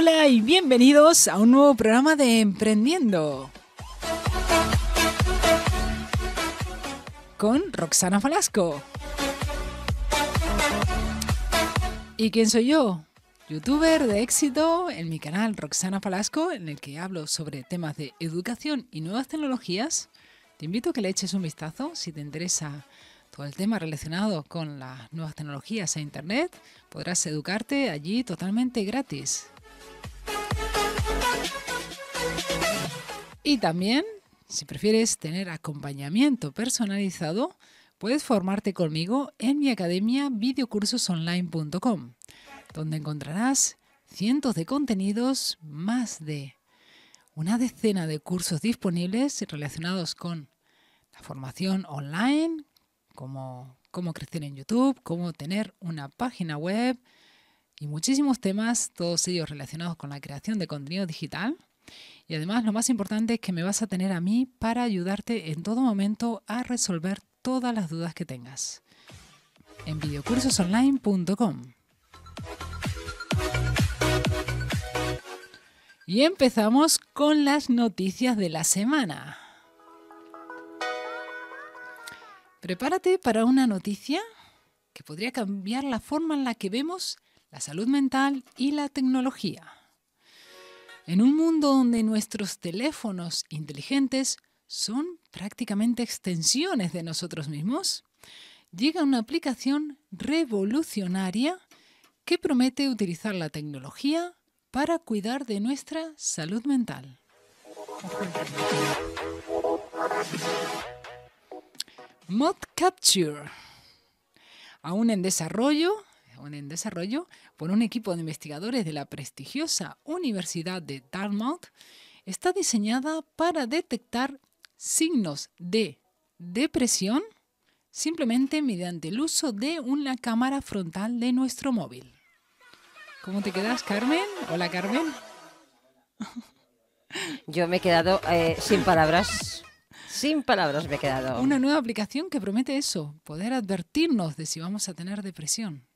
hola y bienvenidos a un nuevo programa de Emprendiendo. Con Roxana Falasco. ¿Y quién soy yo? Youtuber de éxito en mi canal Roxana Falasco, en el que hablo sobre temas de educación y nuevas tecnologías. Te invito a que le eches un vistazo si te interesa todo el tema relacionado con las nuevas tecnologías e Internet, podrás educarte allí totalmente gratis. Y también, si prefieres tener acompañamiento personalizado, puedes formarte conmigo en mi academia videocursosonline.com, donde encontrarás cientos de contenidos, más de una decena de cursos disponibles relacionados con la formación online, como cómo crecer en YouTube, cómo tener una página web, y muchísimos temas, todos ellos relacionados con la creación de contenido digital. Y además lo más importante es que me vas a tener a mí para ayudarte en todo momento a resolver todas las dudas que tengas. En videocursosonline.com. Y empezamos con las noticias de la semana. Prepárate para una noticia que podría cambiar la forma en la que vemos la salud mental y la tecnología. En un mundo donde nuestros teléfonos inteligentes son prácticamente extensiones de nosotros mismos, llega una aplicación revolucionaria que promete utilizar la tecnología para cuidar de nuestra salud mental. Mod Capture. Aún en desarrollo, en desarrollo por un equipo de investigadores de la prestigiosa Universidad de Dartmouth, está diseñada para detectar signos de depresión simplemente mediante el uso de una cámara frontal de nuestro móvil. ¿Cómo te quedas, Carmen? Hola, Carmen. Yo me he quedado eh, sin palabras. Sin palabras me he quedado. Una nueva aplicación que promete eso, poder advertirnos de si vamos a tener depresión.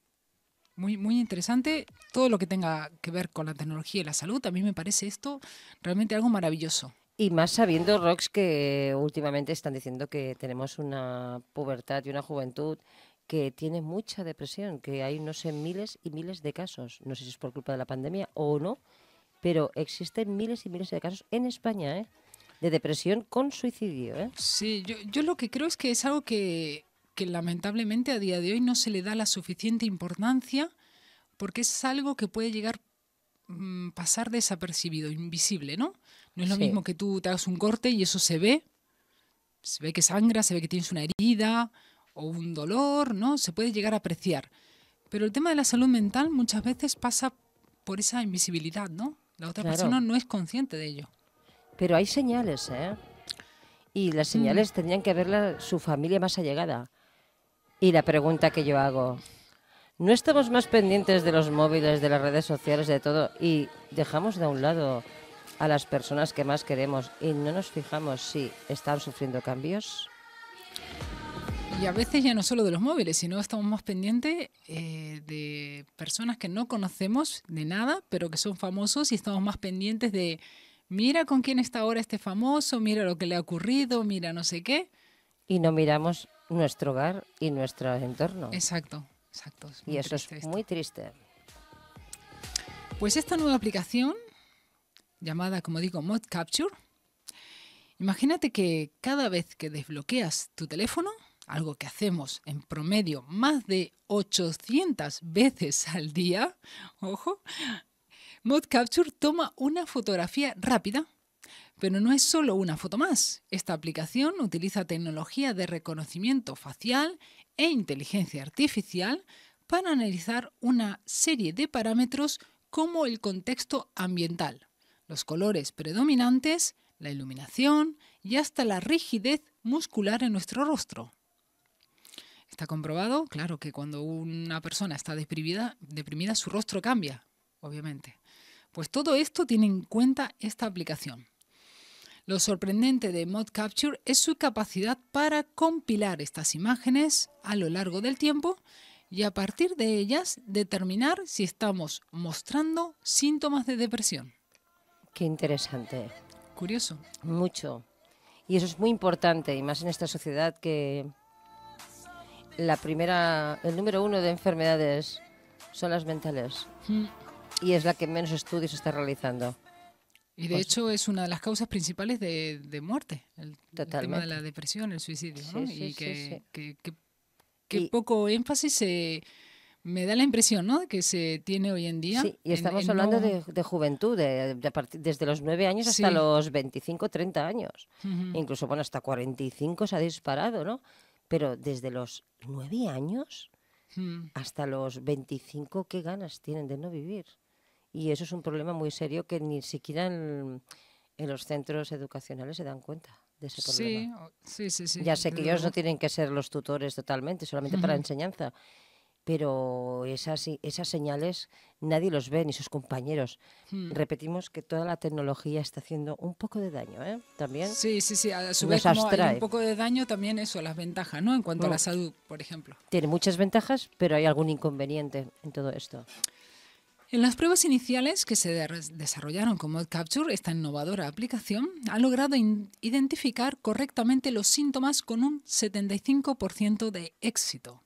Muy, muy interesante. Todo lo que tenga que ver con la tecnología y la salud, a mí me parece esto realmente algo maravilloso. Y más sabiendo, Rox, que últimamente están diciendo que tenemos una pubertad y una juventud que tiene mucha depresión, que hay, no sé, miles y miles de casos. No sé si es por culpa de la pandemia o no, pero existen miles y miles de casos en España, ¿eh? De depresión con suicidio, ¿eh? Sí, yo, yo lo que creo es que es algo que que lamentablemente a día de hoy no se le da la suficiente importancia porque es algo que puede llegar a mm, pasar desapercibido, invisible, ¿no? No es lo mismo que tú te hagas un corte y eso se ve, se ve que sangra, se ve que tienes una herida o un dolor, ¿no? Se puede llegar a apreciar. Pero el tema de la salud mental muchas veces pasa por esa invisibilidad, ¿no? La otra persona no es consciente de ello. Pero hay señales, ¿eh? Y las mm. señales tenían que verla su familia más allegada. Y la pregunta que yo hago, ¿no estamos más pendientes de los móviles, de las redes sociales, de todo, y dejamos de un lado a las personas que más queremos y no nos fijamos si están sufriendo cambios? Y a veces ya no solo de los móviles, sino estamos más pendientes eh, de personas que no conocemos de nada, pero que son famosos y estamos más pendientes de, mira con quién está ahora este famoso, mira lo que le ha ocurrido, mira no sé qué. Y no miramos nuestro hogar y nuestro entorno. Exacto, exacto. y eso es muy triste. Pues esta nueva aplicación, llamada, como digo, Mod Capture, imagínate que cada vez que desbloqueas tu teléfono, algo que hacemos en promedio más de 800 veces al día, ojo, Mod Capture toma una fotografía rápida pero no es solo una foto más. Esta aplicación utiliza tecnología de reconocimiento facial e inteligencia artificial para analizar una serie de parámetros como el contexto ambiental, los colores predominantes, la iluminación y hasta la rigidez muscular en nuestro rostro. Está comprobado, claro, que cuando una persona está deprimida, deprimida su rostro cambia, obviamente. Pues todo esto tiene en cuenta esta aplicación. Lo sorprendente de Mod Capture es su capacidad para compilar estas imágenes a lo largo del tiempo y a partir de ellas determinar si estamos mostrando síntomas de depresión. Qué interesante. Curioso. Mucho. Y eso es muy importante, y más en esta sociedad que la primera, el número uno de enfermedades son las mentales. Mm. Y es la que menos estudios está realizando. Y de hecho es una de las causas principales de, muerte, el, tema de la depresión, el suicidio, y que, poco énfasis se, me da la impresión, ¿no? Que se tiene hoy en día. Sí, y estamos hablando de, de, juventud, de, desde los 9 años hasta los 25, 30 años. Incluso, bueno, hasta 45 se ha disparado, ¿no? Pero desde los 9 años hasta los 25, ¿qué ganas tienen de no vivir? Y eso es un problema muy serio que ni siquiera en, los centros educacionales se dan cuenta de ese problema. Sí, sí, sí. ya sé que ellos no tienen que ser los tutores totalmente, solamente para la para enseñanza. Pero esas, esas señales nadie los ve, ni sus compañeros. Hmm. Repetimos que toda la tecnología está haciendo un poco de daño, ¿eh? También. Sí, sí, sí. A un poco de daño también eso, las ventajas, ¿no? En cuanto a la mm. salud, por ejemplo. Tiene muchas ventajas, pero hay algún inconveniente en todo esto. En las pruebas iniciales que se desarrollaron con capture, esta innovadora aplicación ha logrado identificar correctamente los síntomas con un 75% de éxito.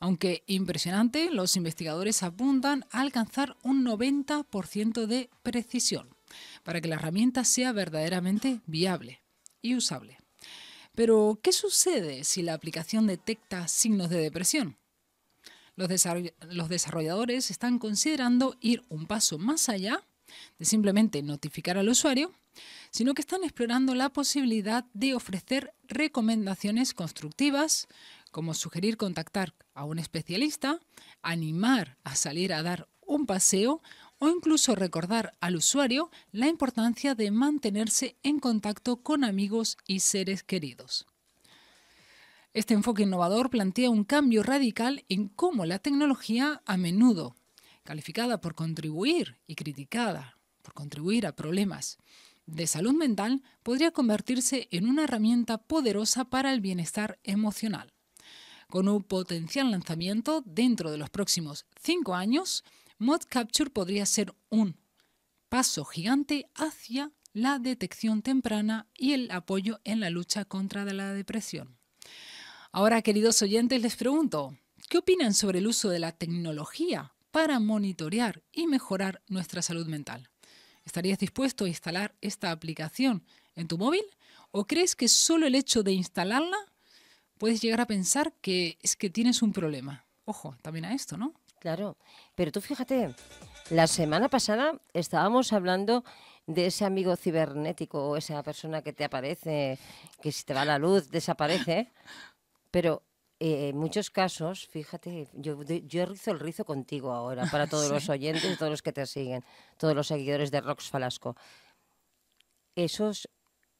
Aunque impresionante, los investigadores apuntan a alcanzar un 90% de precisión para que la herramienta sea verdaderamente viable y usable. Pero, ¿qué sucede si la aplicación detecta signos de depresión? Los, desarrolladores están considerando ir un paso más allá de simplemente notificar al usuario, sino que están explorando la posibilidad de ofrecer recomendaciones constructivas, como sugerir contactar a un especialista, animar a salir a dar un paseo o incluso recordar al usuario la importancia de mantenerse en contacto con amigos y seres queridos. Este enfoque innovador plantea un cambio radical en cómo la tecnología a menudo, calificada por contribuir y criticada por contribuir a problemas de salud mental, podría convertirse en una herramienta poderosa para el bienestar emocional. Con un potencial lanzamiento dentro de los próximos cinco años, Mod Capture podría ser un paso gigante hacia la detección temprana y el apoyo en la lucha contra la depresión. Ahora, queridos oyentes, les pregunto, ¿qué opinan sobre el uso de la tecnología para monitorear y mejorar nuestra salud mental? ¿Estarías dispuesto a instalar esta aplicación en tu móvil? ¿O crees que solo el hecho de instalarla puedes llegar a pensar que es que tienes un problema? Ojo, también a esto, ¿no? Claro, pero tú fíjate, la semana pasada estábamos hablando de ese amigo cibernético o esa persona que te aparece, que si te va la luz desaparece. Pero eh, en muchos casos, fíjate, yo, yo rizo el rizo contigo ahora, para todos los oyentes, todos los que te siguen, todos los seguidores de Rox Falasco. Esos,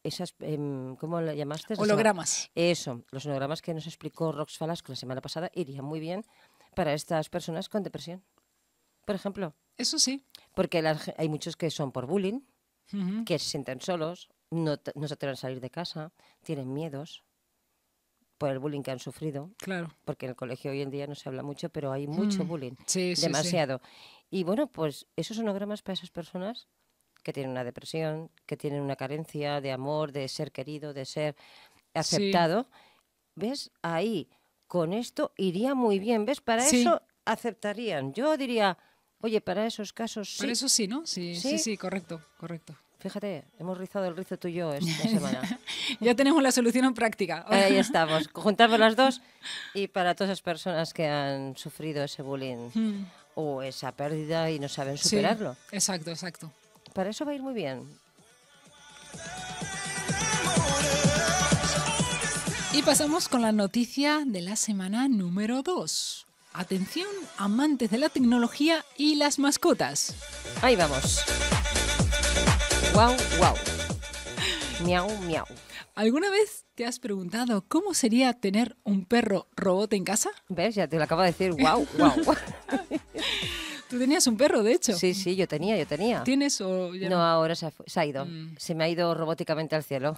esas, em, ¿cómo lo llamaste? Hologramas. Eso, los hologramas que nos explicó Rox Falasco la semana pasada irían muy bien para estas personas con depresión, por ejemplo. Eso sí. Porque hay muchos que son por bullying, que se sienten solos, no se atreven a salir de casa, tienen miedos, por el bullying que han sufrido. Claro. Porque en el colegio hoy en día no se habla mucho, pero hay mucho mm. bullying. demasiado. Y bueno, pues esos sonogramas para esas personas que tienen una depresión, que tienen una carencia de amor, de ser querido, de ser aceptado. ¿Ves? Ahí, con esto iría muy bien. ¿Ves? Para eso aceptarían. Yo diría, oye, para esos casos sí. Para eso sí, ¿no? Sí, sí, sí, correcto, correcto. Fíjate, hemos rizado el rizo tú y yo esta semana. ya tenemos la solución en práctica. Ahí estamos, juntamos las dos y para todas las personas que han sufrido ese bullying hmm. o esa pérdida y no saben superarlo. Sí, exacto, exacto. Para eso va a ir muy bien. Y pasamos con la noticia de la semana número 2. Atención, amantes de la tecnología y las mascotas. Ahí vamos. Wow, wow. Miau, miau. ¿Alguna vez te has preguntado cómo sería tener un perro robot en casa? ¿Ves? Ya te lo acabo de decir. Wow, wow. Tú tenías un perro, de hecho. Sí, sí, yo tenía, yo tenía. ¿Tienes o no? ahora se ha, ido. Mm. Se me ha ido robóticamente al cielo.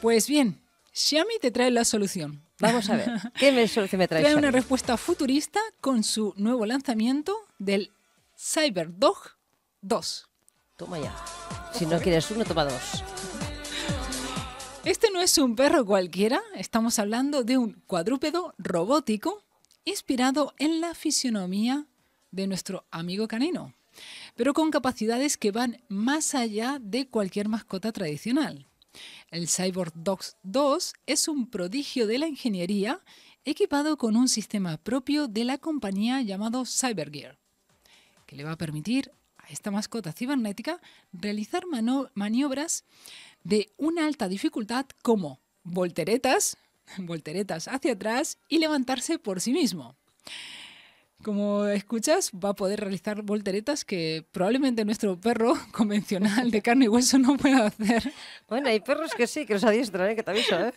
Pues bien, Xiaomi te trae la solución. Vamos a ver. ¿Qué me solución trae? una respuesta futurista con su nuevo lanzamiento del Cyber Dog 2. Toma ya. Si no quieres uno, toma dos. Este no es un perro cualquiera, estamos hablando de un cuadrúpedo robótico inspirado en la fisionomía de nuestro amigo canino, pero con capacidades que van más allá de cualquier mascota tradicional. El Cyborg Dogs 2 es un prodigio de la ingeniería equipado con un sistema propio de la compañía llamado Cybergear, que le va a permitir a esta mascota cibernética realizar maniobras de una alta dificultad como volteretas, volteretas hacia atrás y levantarse por sí mismo como escuchas, va a poder realizar volteretas que probablemente nuestro perro convencional de carne y hueso no pueda hacer. Bueno, hay perros que sí, que los adiestran, ¿eh? que te aviso, ¿eh?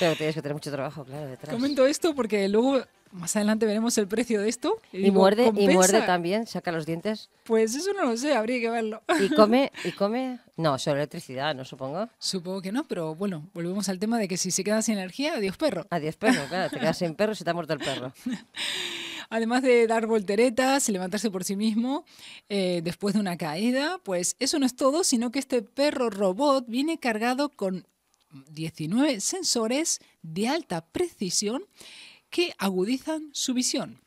Pero tienes que tener mucho trabajo, claro, detrás. Comento esto porque luego más adelante veremos el precio de esto. Y, muerde, y muerde también, saca los dientes. Pues eso no lo sé, habría que verlo. ¿Y come? ¿Y come? No, sobre electricidad, ¿no supongo? Supongo que no, pero bueno, volvemos al tema de que si se queda sin energía, adiós perro. Adiós perro, claro, te quedas sin perro se te ha muerto el perro además de dar volteretas y levantarse por sí mismo eh, después de una caída, pues eso no es todo, sino que este perro robot viene cargado con 19 sensores de alta precisión que agudizan su visión,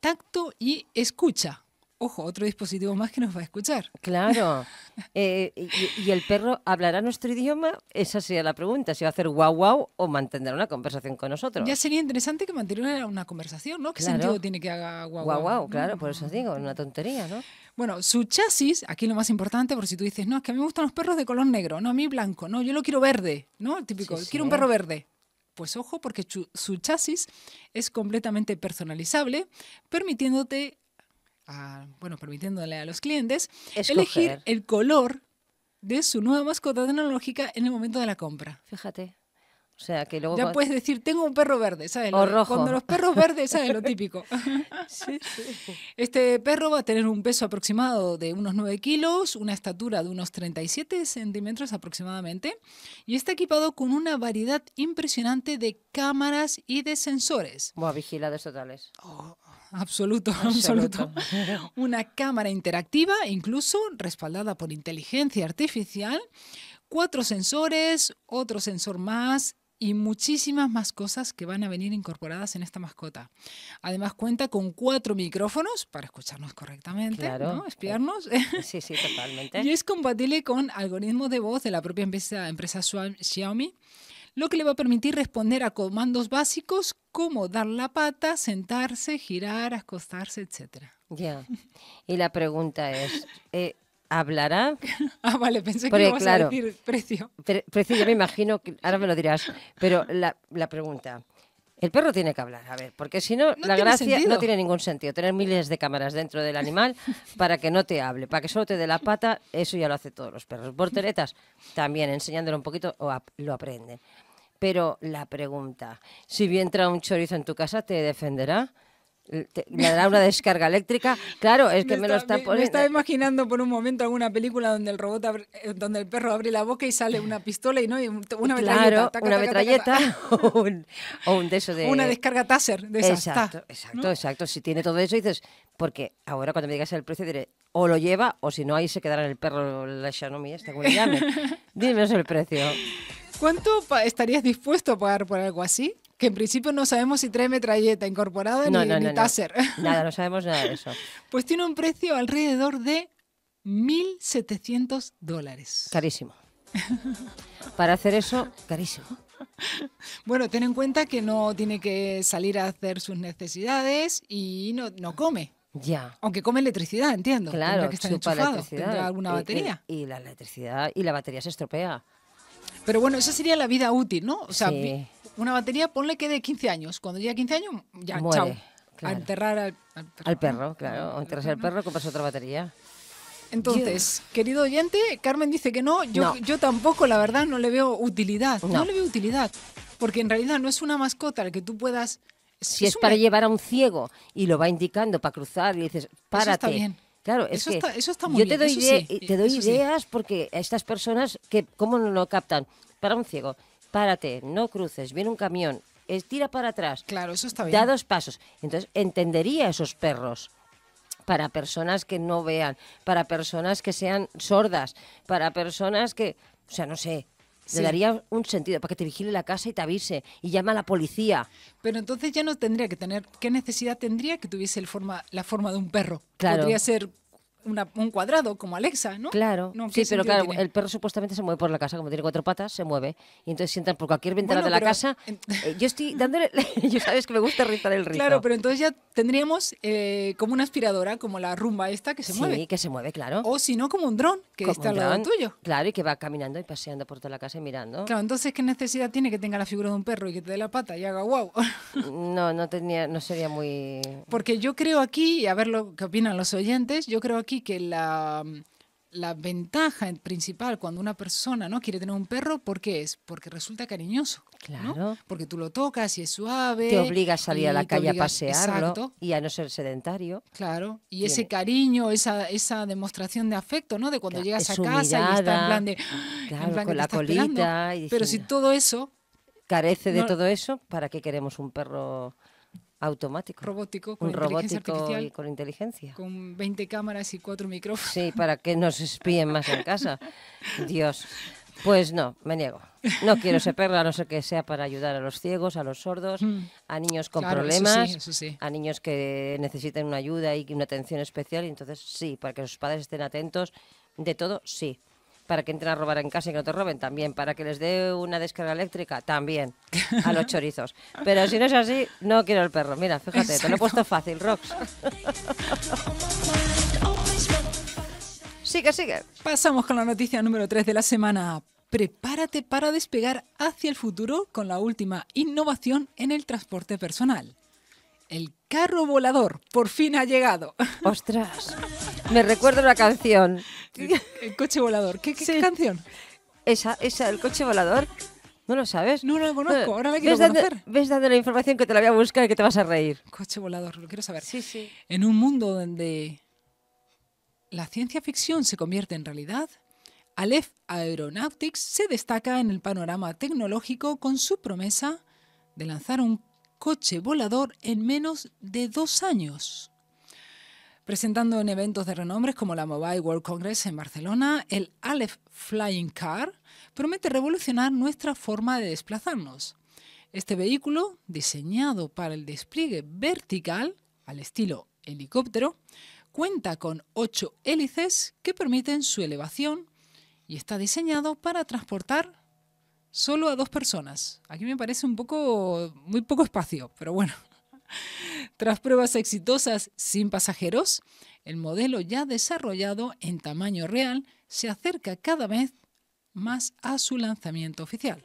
tacto y escucha ojo, otro dispositivo más que nos va a escuchar. Claro. Eh, y, el perro hablará nuestro idioma? Esa sería la pregunta, si va a hacer guau guau o mantendrá una conversación con nosotros. Ya sería interesante que mantuviera una conversación, ¿no? ¿Qué sentido tiene que haga guau guau? Guau guau, claro, por eso mm. digo, una tontería, ¿no? Bueno, su chasis, aquí lo más importante, por si tú dices, no, es que a mí me gustan los perros de color negro, no, a mí blanco, no, yo lo quiero verde, ¿no? El típico, quiero un perro verde. Pues ojo, porque su chasis es completamente personalizable, permitiéndote bueno, permitiéndole a los clientes elegir el color de su nueva mascota tecnológica en el momento de la compra. Fíjate. O sea, que luego. Ya puedes decir, tengo un perro verde, ¿sabes? O rojo. Cuando los perros verdes, ¿sabes? Lo típico. Este perro va a tener un peso aproximado de unos 9 kilos, una estatura de unos 37 centímetros aproximadamente, y está equipado con una variedad impresionante de cámaras y de sensores. Buah, vigilados totales. Oh, absoluto, absoluto, Una cámara interactiva, incluso respaldada por inteligencia artificial, cuatro sensores, otro sensor más y muchísimas más cosas que van a venir incorporadas en esta mascota. Además cuenta con cuatro micrófonos para escucharnos correctamente, ¿no? espiarnos. Eh, sí, sí, totalmente. y es compatible con algoritmos de voz de la propia empresa, empresa Xiaomi lo que le va a permitir responder a comandos básicos como dar la pata, sentarse, girar, acostarse, etc. Ya. Y la pregunta es, eh, ¿hablará? ah, vale, pensé que ibas a decir precio. precio, yo me imagino, que ahora me lo dirás, pero la, la pregunta... El perro tiene que hablar, a ver, porque si no, la gracia no tiene ningún sentido. Tener miles de cámaras dentro del animal para que no te hable, para que solo te dé la pata, eso ya lo hacen todos los perros. Porteretas también, enseñándolo un poquito, o lo aprenden. Pero la pregunta, si bien entra un chorizo en tu casa, ¿te defenderá? ¿Me dará una descarga eléctrica. Claro, es que me, lo está poniendo. Me estaba imaginando por un momento alguna película donde el robot eh, donde el perro abre la boca y sale una pistola y no y una metralleta. una metralleta o, un, de eso Una descarga taser Exacto, exacto, exacto. Si tiene todo eso, dices, porque ahora cuando me digas el precio diré, o lo lleva, o si no, ahí se quedará el perro la Xiaomi, esta llame. Dime el precio. ¿Cuánto estarías dispuesto a pagar por algo así? que en principio no sabemos si trae metralleta incorporada ni, no, taser. Nada, no sabemos nada de eso. Pues tiene un precio alrededor de 1.700 dólares. Carísimo. Para hacer eso, carísimo. Bueno, ten en cuenta que no tiene que salir a hacer sus necesidades y no, no come. Ya. Aunque come electricidad, entiendo. Claro, que chupa electricidad. Tendrá alguna y, batería. Y, la electricidad y la batería se estropea. Pero bueno, esa sería la vida útil, ¿no? O sea, una batería, ponle que de 15 años. Cuando llega a 15 años, ya, chao. A enterrar al, perro. claro. O enterras al perro, compras otra batería. Entonces, querido oyente, Carmen dice que no. Yo, yo tampoco, la verdad, no le veo utilidad. No. le veo utilidad. Porque en realidad no es una mascota la que tú puedas. Si, es, para llevar a un ciego y lo va indicando para cruzar y dices, párate. Eso está bien. Claro, es eso está, eso está muy yo te doy, bien, yo te doy ideas porque a estas personas que cómo no lo captan para un ciego párate, no cruces, viene un camión, estira para atrás. Claro, eso está Da dos pasos. Entonces, entendería esos perros para personas que no vean, para personas que sean sordas, para personas que, o sea, no sé, Le daría un sentido, para que te vigile la casa y te avise y llama a la policía. Pero entonces ya no tendría que tener, ¿qué necesidad tendría que tuviese la forma de un perro? Claro. Podría ser un cuadrado como Alexa, ¿no? Claro. sí, pero claro, el perro supuestamente se mueve por la casa, como tiene cuatro patas, se mueve. Y entonces sientan por cualquier ventana de la casa. Eh, yo estoy dándole. yo sabes que me gusta rizar el rizo. Claro, pero entonces ya tendríamos eh, como una aspiradora, como la rumba esta que se mueve. Sí, que se mueve, claro. O si no, como un dron que está al lado tuyo. Claro, y que va caminando y paseando por toda la casa y mirando. Claro, entonces, ¿qué necesidad tiene que tenga la figura de un perro y que te dé la pata y haga wow? no, no, tenía, no sería muy. Porque yo creo aquí, y a ver lo que opinan los oyentes, yo creo que que la, ventaja principal cuando una persona no quiere tener un perro, ¿por qué es? Porque resulta cariñoso. Claro. Porque tú lo tocas y es suave. Te obliga a salir a la calle a pasearlo y a no ser sedentario. Claro. Y ese cariño, esa, esa demostración de afecto, ¿no? De cuando llegas a casa y está en plan de. Claro, con la colita. Pero si todo eso. Carece de todo eso, ¿para qué queremos un perro? automático. Robótico, con inteligencia con inteligencia. Con 20 cámaras y 4 micrófonos. Sí, para que nos espíen más en casa. Dios. Pues no, me niego. No quiero ese perla, no sé que sea para ayudar a los ciegos, a los sordos, mm. a niños con problemas, a niños que necesiten una ayuda y una atención especial. Y entonces sí, para que los padres estén atentos de todo, sí para que entren a robar en casa y que no te roben también, para que les dé una descarga eléctrica también a los chorizos. Pero si no es así, no quiero el perro. Mira, fíjate, te lo he puesto fácil, Rox. Sigue, sigue. Pasamos con la noticia número 3 de la semana. Prepárate para despegar hacia el futuro con la última innovación en el transporte personal. El carro volador por fin ha llegado. ¡Ostras! Me recuerdo la canción. El, coche volador. ¿Qué, canción? Esa, esa, el coche volador. ¿No lo sabes? No, no lo conozco, eh, ahora la quiero ves dando la información que te la voy a buscar y que te vas a reír. Coche volador, lo quiero saber. Sí, sí. En un mundo donde la ciencia ficción se convierte en realidad, Aleph Aeronautics se destaca en el panorama tecnológico con su promesa de lanzar un coche volador en menos de dos años presentando en eventos de renombres como la Mobile World Congress en Barcelona, el Aleph Flying Car promete revolucionar nuestra forma de desplazarnos. Este vehículo, diseñado para el despliegue vertical, al estilo helicóptero, cuenta con ocho hélices que permiten su elevación y está diseñado para transportar solo a dos personas. Aquí me parece un poco, muy poco espacio, pero bueno. Tras pruebas exitosas sin pasajeros, el modelo ya desarrollado en tamaño real se acerca cada vez más a su lanzamiento oficial.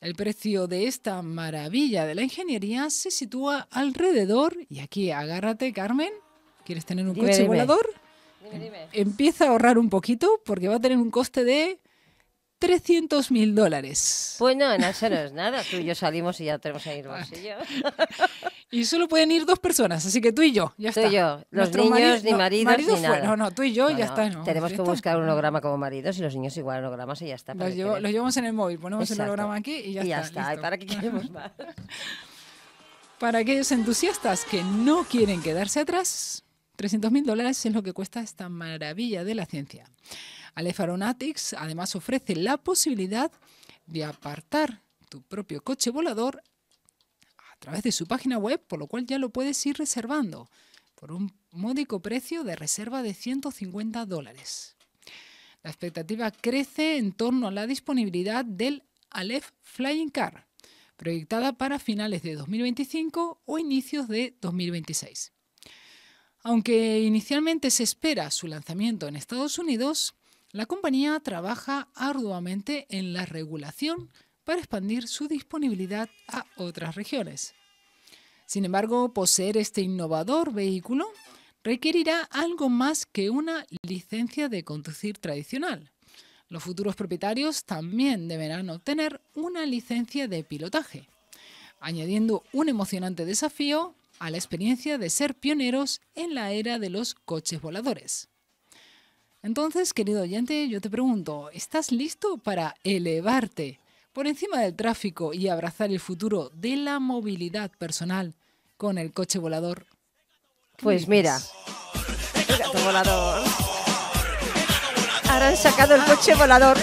El precio de esta maravilla de la ingeniería se sitúa alrededor, y aquí agárrate Carmen, ¿quieres tener un coche volador? Em, empieza a ahorrar un poquito porque va a tener un coste de 300 mil dólares. Pues no, en eso no es nada. Tú y yo salimos y ya tenemos que ir yo. y solo pueden ir dos personas, así que tú y yo, ya tú está. y yo, los niños, ni maridos, ni nada. no, no, tú y yo, ya no. tenemos que buscar un holograma como maridos y los niños igual hologramas y ya está. Los, llevamos en el móvil, ponemos el holograma aquí y ya y está. Ya está. ¿Y para qué queremos más? para aquellos entusiastas que no quieren quedarse atrás, 300.000 dólares es lo que cuesta esta maravilla de la ciencia. Aleph Aeronautics además ofrece la posibilidad de apartar tu propio coche volador a través de su página web, por lo cual ya lo puedes ir reservando por un módico precio de reserva de 150 dólares. La expectativa crece en torno a la disponibilidad del Aleph Flying Car, proyectada para finales de 2025 o inicios de 2026. Aunque inicialmente se espera su lanzamiento en Estados Unidos, la compañía trabaja arduamente en la regulación para expandir su disponibilidad a otras regiones. Sin embargo, poseer este innovador vehículo requerirá algo más que una licencia de conducir tradicional. Los futuros propietarios también deberán obtener una licencia de pilotaje, añadiendo un emocionante desafío a la experiencia de ser pioneros en la era de los coches voladores. Entonces, querido oyente, yo te pregunto, ¿estás listo para elevarte por encima del tráfico y abrazar el futuro de la movilidad personal con el coche volador? Pues mira, el volador. Ahora han sacado el coche volador.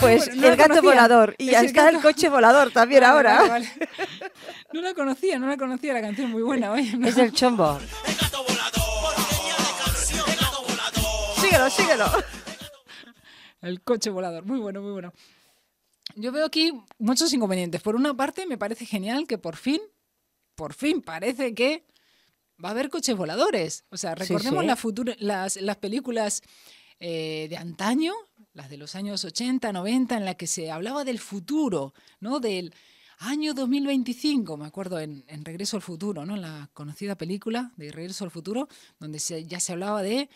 Pues el gato volador. Y está el coche volador también ah, ahora. No la conocía, no la conocía la canción, muy buena. Oye, Es el chombo. El gato Síguelo, síguelo. El coche volador, muy bueno, muy bueno. Yo veo aquí muchos inconvenientes. Por una parte, me parece genial que por fin, por fin parece que va a haber coches voladores. O sea, recordemos las, películas eh, de antaño, las de los años 80, 90, en la que se hablaba del futuro, ¿no? Del año 2025, me acuerdo en, Regreso al Futuro, ¿no? la conocida película de Regreso al Futuro, donde ya se hablaba de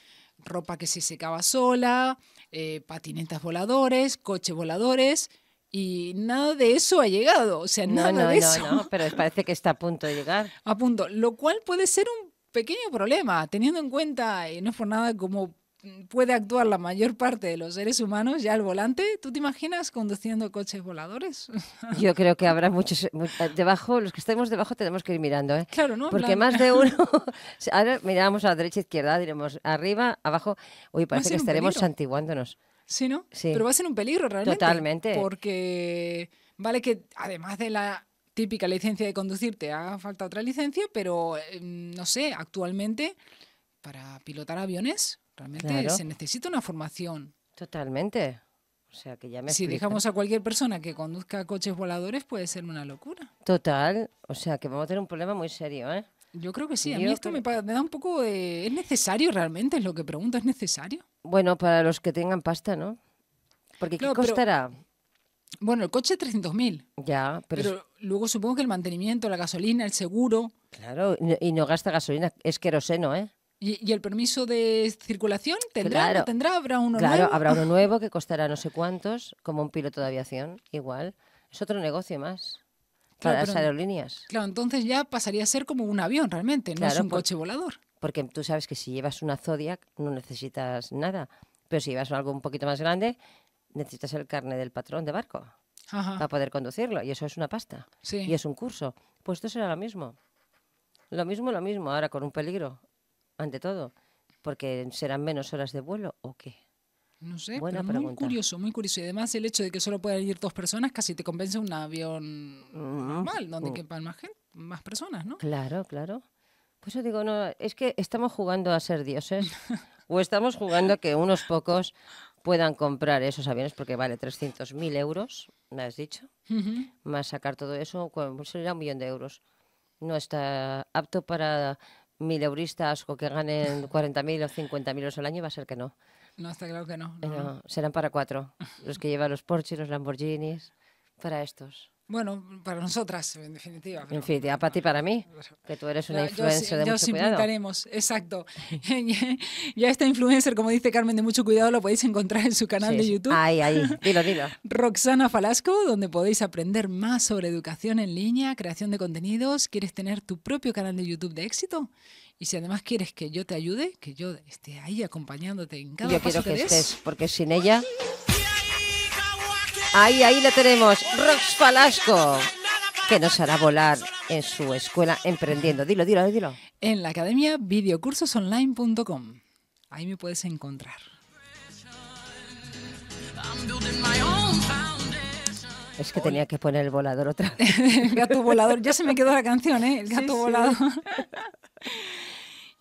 ropa que se secaba sola, eh, patinetas voladores, coches voladores, y nada de eso ha llegado. O sea, nada de no, eso. No, pero parece que está a punto de llegar. A punto. Lo cual puede ser un pequeño problema, teniendo en cuenta, y eh, no es por nada, como Mm, puede actuar la mayor parte de los seres humanos ya al volante. ¿Tú te imaginas conduciendo coches voladores? Yo creo que habrá muchos eh, debajo, los que estemos debajo tenemos que ir mirando, ¿eh? Claro, ¿no? Porque más de uno ahora miramos a la derecha, e izquierda, diremos arriba, abajo. Uy, parece que estaremos santiguándonos. Sí, ¿no? Sí. Pero va a ser un peligro realmente. Totalmente. Porque vale que además de la típica licencia de conducir te haga falta otra licencia, pero em, no sé, actualmente para pilotar aviones Realmente se necesita una formación. Totalmente. O sea, que si dejamos a cualquier persona que conduzca coches voladores puede ser una locura. Total, o sea, que vamos a tener un problema muy serio, ¿eh? Yo creo que sí, a mí esto me, da un poco de... ¿Es necesario realmente? Es lo que pregunto, ¿es necesario? Bueno, para los que tengan pasta, ¿no? Porque ¿qué costará? Bueno, el coche 300.000. Ya, pero... pero... luego supongo que el mantenimiento, la gasolina, el seguro... Claro, y no gasta gasolina, es queroseno, ¿eh? ¿Y, el permiso de circulación tendrá? ¿Tendrá? ¿Habrá uno nuevo? Claro, habrá uno nuevo que costará no sé cuántos, como un piloto de aviación, igual. Es otro negocio más. para las aerolíneas. Claro, entonces ya pasaría a ser como un avión realmente, no es un coche volador. Porque tú sabes que si llevas una Zodiac no necesitas nada, pero si llevas algo un poquito más grande, necesitas el carne del patrón de barco para poder conducirlo. Y eso es una pasta. Sí. Y es un curso. Pues esto será lo mismo. Lo mismo, lo mismo, ahora con un peligro ante todo? Porque serán menos horas de vuelo o qué? No sé, muy curioso, muy curioso. Y además el hecho de que solo puedan ir dos personas casi te convence un avión normal, donde uh. quepan más personas, ¿no? Claro, claro. Pues yo digo, no, es que estamos jugando a ser dioses o estamos jugando a que unos pocos puedan comprar esos aviones porque vale 300.000 euros, me has dicho, más sacar todo eso, sería un millón de euros. No está apto para mil euristas o que ganen 40.000 o 50.000 euros al año, va a ser que no. No, está claro que no. serán para cuatro. Los que llevan los Porsche, los Lamborghinis, para estos. Bueno, para nosotras, en definitiva. en ya para ti y para mí, que tú eres una influencer de mucho cuidado. invitaremos, exacto. ya esta influencer, como dice Carmen, de mucho cuidado, lo podéis encontrar en su canal de YouTube. Ahí, ahí, dilo, dilo. Roxana Falasco, donde podéis aprender más sobre educación en línea, creación de contenidos. ¿Quieres tener tu propio canal de YouTube de éxito? Y si además quieres que yo te ayude, que yo esté ahí acompañándote en cada Yo quiero que estés, porque sin ella Ahí, ahí la tenemos, Rox Palasco, que nos hará volar en su escuela emprendiendo. Dilo, dilo, dilo. En la academia videocursosonline.com. Ahí me puedes encontrar. Es que tenía que poner el volador otra vez. el gato volador. Ya se me quedó la canción, ¿eh? El gato volador.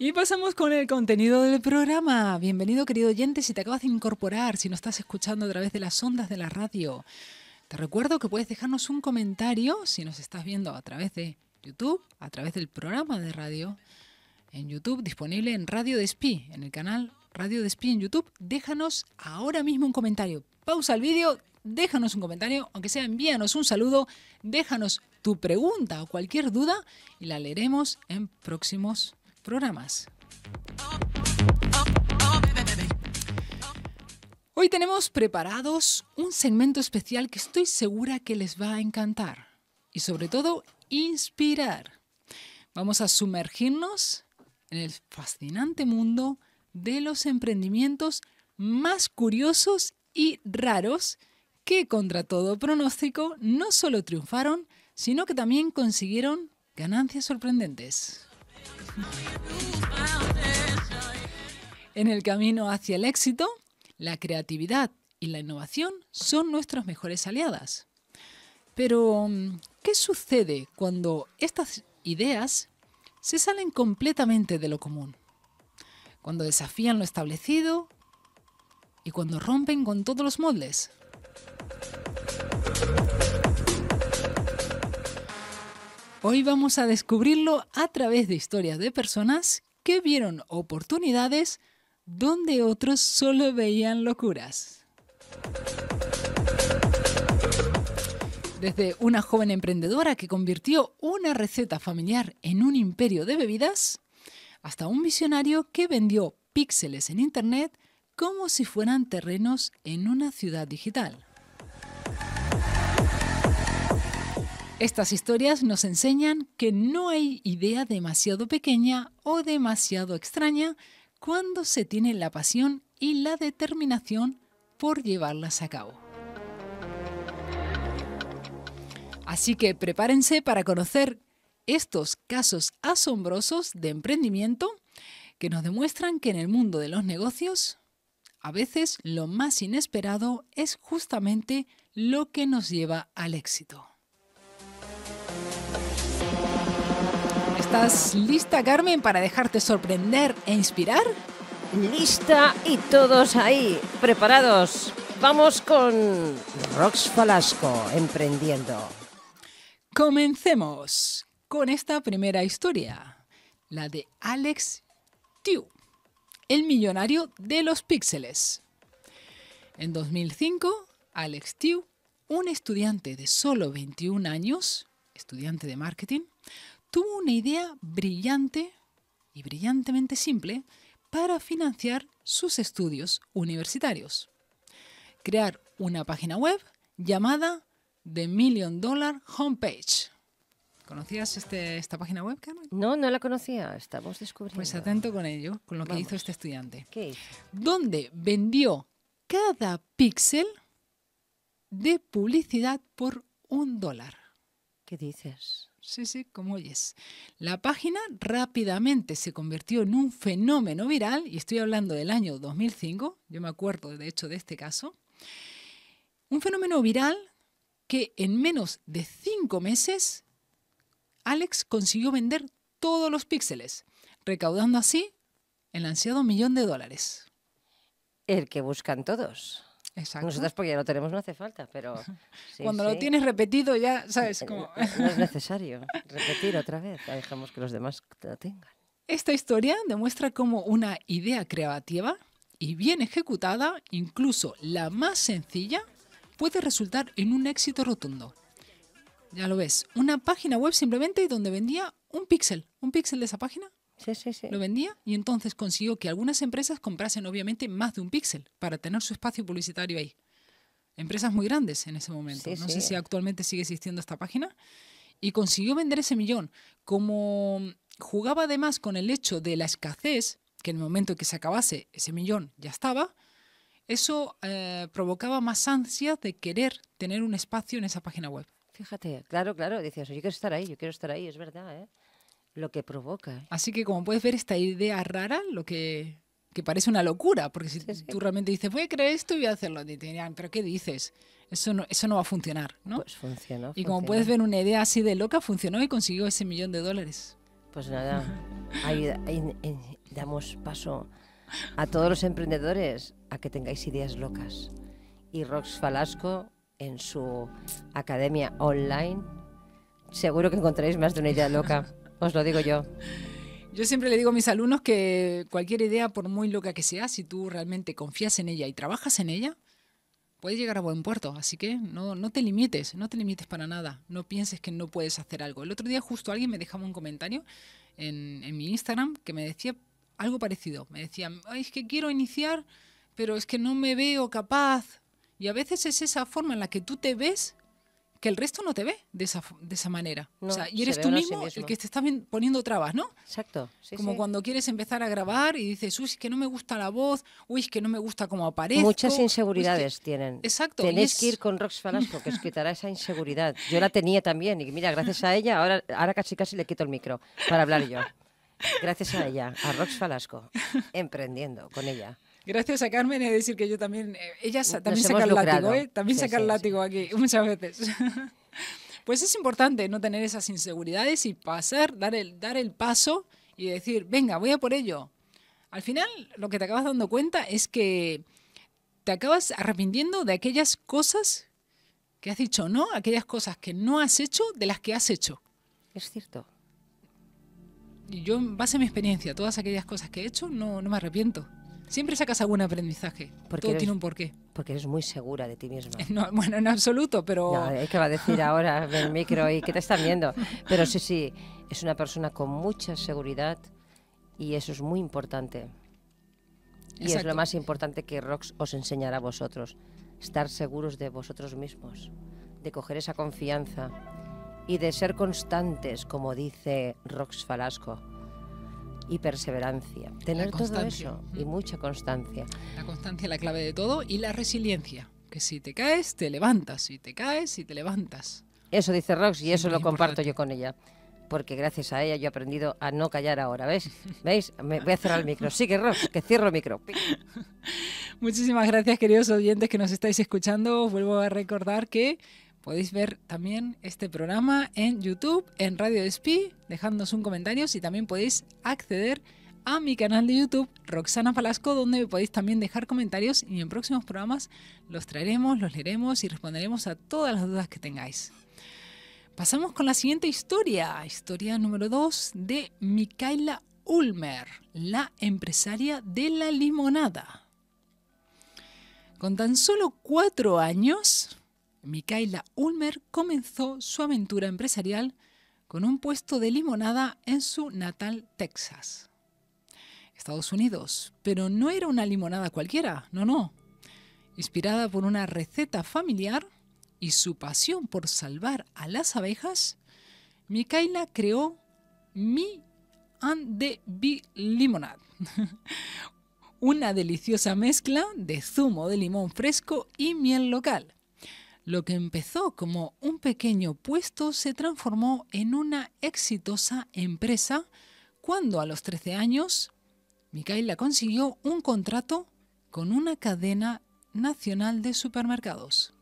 Y pasamos con el contenido del programa. Bienvenido, querido oyente, si te acabas de incorporar, si nos estás escuchando a través de las ondas de la radio. Te recuerdo que puedes dejarnos un comentario si nos estás viendo a través de YouTube, a través del programa de radio en YouTube, disponible en Radio Despí, en el canal Radio Despí en YouTube. Déjanos ahora mismo un comentario. Pausa el vídeo, déjanos un comentario, aunque sea envíanos un saludo, déjanos tu pregunta o cualquier duda y la leeremos en próximos programas. Hoy tenemos preparados un segmento especial que estoy segura que les va a encantar y sobre todo inspirar. Vamos a sumergirnos en el fascinante mundo de los emprendimientos más curiosos y raros que contra todo pronóstico no solo triunfaron, sino que también consiguieron ganancias sorprendentes. En el camino hacia el éxito, la creatividad y la innovación son nuestras mejores aliadas. Pero, mm, ¿qué sucede cuando estas ideas se salen completamente de lo común? Cuando desafían lo establecido y cuando rompen con todos los moldes. Hoy vamos a descubrirlo a través de historias de personas que vieron oportunidades donde otros solo veían locuras. Desde una joven emprendedora que convirtió una receta familiar en un imperio de bebidas, hasta un visionario que vendió píxeles en Internet como si fueran terrenos en una ciudad digital. Estas historias nos enseñan que no hay idea demasiado pequeña o demasiado extraña cuando se tiene la pasión y la determinación por llevarlas a cabo. Así que prepárense para conocer estos casos asombrosos de emprendimiento que nos demuestran que en el mundo de los negocios, a veces lo más inesperado es justamente lo que nos lleva al éxito. ¿Estás lista, Carmen, para dejarte sorprender e inspirar? Lista y todos ahí, preparados. Vamos con Rox Falasco, emprendiendo. Comencemos con esta primera historia, la de Alex Tew, el millonario de los píxeles. En 2005, Alex Tew, un estudiante de solo 21 años, estudiante de marketing, tuvo una idea brillante y brillantemente simple para financiar sus estudios universitarios. Crear una página web llamada The Million Dollar Homepage. ¿Conocías este, esta página web, Carmen? No, no la conocía, estamos descubriendo. Pues atento con ello, con lo que hizo este estudiante. ¿Qué Donde vendió cada píxel de publicidad por un dólar. ¿Qué dices? Sí, sí, como oyes. La página rápidamente se convirtió en un fenómeno viral, y estoy hablando del año 2005, yo me acuerdo de hecho de este caso, un fenómeno viral que en menos de cinco meses Alex consiguió vender todos los píxeles, recaudando así el ansiado millón de dólares. El que buscan todos. Nosotros Nosotras porque ya lo tenemos no hace falta, pero... Cuando lo tienes repetido ya, ¿sabes? Eh, cómo... Eh, no es necesario repetir otra vez, dejamos que los demás lo tengan. Esta historia demuestra cómo una idea creativa y bien ejecutada, incluso la más sencilla, puede resultar en un éxito rotundo. Ya lo ves, una página web simplemente donde vendía un píxel, un píxel de esa página Sí, sí, sí. Lo vendía y entonces consiguió que algunas empresas comprasen obviamente más de un píxel para tener su espacio publicitario ahí. Empresas muy grandes en ese momento. no sé si actualmente sigue existiendo esta página. Y consiguió vender ese millón. Como jugaba además con el hecho de la escasez, que en el momento que se acabase ese millón ya estaba, eso eh, provocaba más ansia de querer tener un espacio en esa página web. Fíjate, claro, claro, decías, yo quiero estar ahí, yo quiero estar ahí, es verdad, ¿eh? lo que provoca. Así que como puedes ver, esta idea rara, lo que, que parece una locura, porque si tú realmente dices, voy a creer esto y voy a hacerlo, te pero ¿qué dices? Eso no, eso no va a funcionar, ¿no? Pues funcionó. Y como puedes ver, una idea así de loca funcionó y consiguió ese millón de dólares. Pues nada, damos paso a todos los emprendedores a que tengáis ideas locas. Y Rox Falasco, en su academia online, seguro que encontraréis más de una idea loca. Os lo digo yo. Yo siempre le digo a mis alumnos que cualquier idea, por muy loca que sea, si tú realmente confías en ella y trabajas en ella, puedes llegar a buen puerto. Así que no, te limites, no te limites para nada. No pienses que no puedes hacer algo. El otro día justo alguien me dejaba un comentario en, mi Instagram que me decía algo parecido. Me decía, es que quiero iniciar, pero es que no me veo capaz. Y a veces es esa forma en la que tú te ves que el resto no te ve de esa, de esa manera. y eres tú mismo, el que te está poniendo trabas, ¿no? Exacto. Como cuando quieres empezar a grabar y dices, uy, es que no me gusta la voz, uy, es que no me gusta cómo aparece. Muchas inseguridades tienen. Exacto. Tenéis que ir con Rox Falasco, que os quitará esa inseguridad. Yo la tenía también y mira, gracias a ella, ahora, ahora casi casi le quito el micro para hablar yo. Gracias a ella, a Rox Falasco, emprendiendo con ella. Gracias a Carmen, es decir que yo también. Eh, Ella también saca, el látigo, ¿eh? también el látigo, aquí muchas veces. pues es importante no tener esas inseguridades y pasar, dar el, dar el paso y decir, venga, voy a por ello. Al final, lo que te acabas dando cuenta es que te acabas arrepintiendo de aquellas cosas que has dicho no, aquellas cosas que no has hecho de las que has hecho. Es cierto. Y Yo, en base a mi experiencia, todas aquellas cosas que he hecho, no me arrepiento. Siempre sacas algún aprendizaje. Porque Todo tiene un porqué. Porque eres muy segura de ti misma. bueno, en absoluto, pero... ¿Qué que va a decir ahora el micro y qué te están viendo. Pero sí, sí, es una persona con mucha seguridad y eso es muy importante. Y es lo más importante que Rox os enseñará a vosotros. Estar seguros de vosotros mismos, de coger esa confianza y de ser constantes, como dice Rox Falasco y perseverancia. Tener todo eso y mm. mucha constancia. La constancia es la clave de todo y la resiliencia, que si te caes, te levantas, si te caes, y te levantas. Eso dice Rox y eso lo comparto yo con ella. Porque gracias a ella yo he aprendido a no callar ahora, ¿ves? ¿Veis? Me voy a cerrar el micro. Sigue, Rox, que cierro el micro. Muchísimas gracias, queridos oyentes que nos estáis escuchando. Os vuelvo a recordar que Podéis ver también este programa en YouTube, en Radio Despí, dejándonos un comentario y también podéis acceder a mi canal de YouTube, Roxana Palasco, donde podéis también dejar comentarios y en próximos programas los traeremos, los leeremos y responderemos a todas las dudas que tengáis. Pasamos con la siguiente historia, historia número 2 de Micaela Ulmer, la empresaria de la limonada. Con tan solo cuatro años, Micaela Ulmer comenzó su aventura empresarial con un puesto de limonada en su natal Texas, Estados Unidos. Pero no era una limonada cualquiera, no, no. Inspirada por una receta familiar y su pasión por salvar a las abejas, Micaela creó Mi and the Bee Limonade, una deliciosa mezcla de zumo de limón fresco y miel local lo que empezó como un pequeño puesto se transformó en una exitosa empresa cuando a los 13 años Micaela consiguió un contrato con una cadena nacional de supermercados.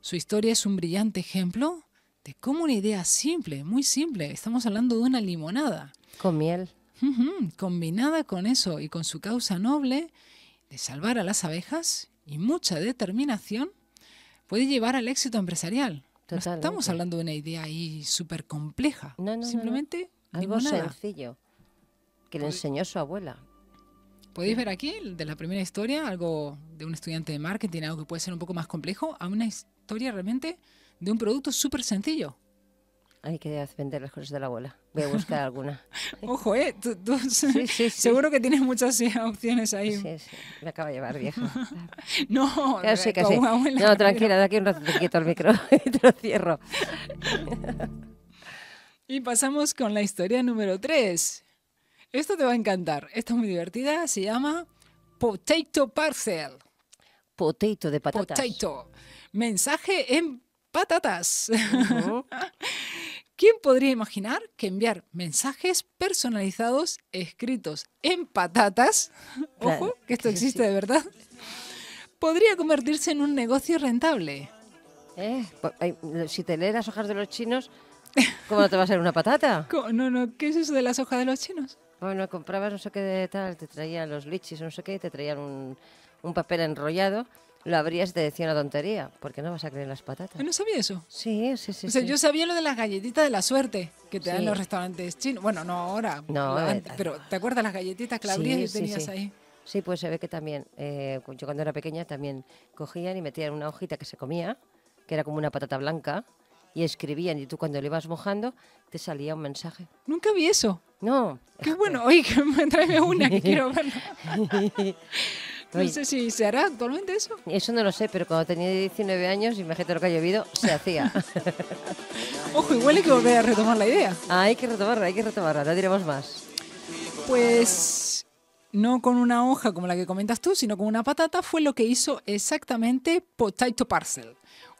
Su historia es un brillante ejemplo de cómo una idea simple, muy simple, estamos hablando de una limonada. Con miel. combinada con eso y con su causa noble de salvar a las abejas y mucha determinación, puede llevar al éxito empresarial. No estamos hablando de una idea ahí súper compleja. Simplemente algo sencillo que le enseñó su abuela. Podéis ver aquí, de la primera historia, algo de un estudiante de marketing, algo que puede ser un poco más complejo, a una historia realmente de un producto súper sencillo. Hay que vender las cosas de la abuela. Voy a buscar alguna. Ojo, ¿eh? Tú, seguro que tienes muchas eh, opciones ahí. Sí, sí. Me acaba de llevar vieja. no, No, tranquila, de aquí un ratito te quito el micro y te lo cierro. y pasamos con la historia número 3. Esto te va a encantar. Esto es muy divertida. Se llama Potato Parcel. Potato de patatas. Potato. Mensaje en patatas. ¿Quién podría imaginar que enviar mensajes personalizados escritos en patatas, ojo, que esto existe de verdad, podría convertirse en un negocio rentable? Eh, si te lees las hojas de los chinos, ¿cómo te va a ser una patata? No, no, ¿qué es eso de las hojas de los chinos? Bueno, comprabas no sé qué de tal, te traían los lichis, no sé qué, te traían un, un papel enrollado lo habrías de decía una tontería, porque no vas a creer en las patatas. no sabía eso. Sí, sí, sí. O sea, yo sabía lo de las galletitas de la suerte que te dan los restaurantes chinos. Bueno, no ahora, no, pero eh, ¿te acuerdas las galletitas que la abrías y tenías ahí? Sí, pues se ve que también, eh, yo cuando era pequeña también cogían y metían una hojita que se comía, que era como una patata blanca, y escribían, y tú cuando le ibas mojando te salía un mensaje. Nunca vi eso. No. Qué bueno, oye, que me tráeme una, que quiero verla. No sé si se hará actualmente eso. Eso no lo sé, pero cuando tenía 19 años, y imagínate lo que ha llovido, se hacía. Ojo, igual hay que volver a retomar la idea. Ah, hay que retomarla, hay que retomarla, no diremos más. Pues no con una hoja como la que comentas tú, sino con una patata, fue lo que hizo exactamente Potato Parcel,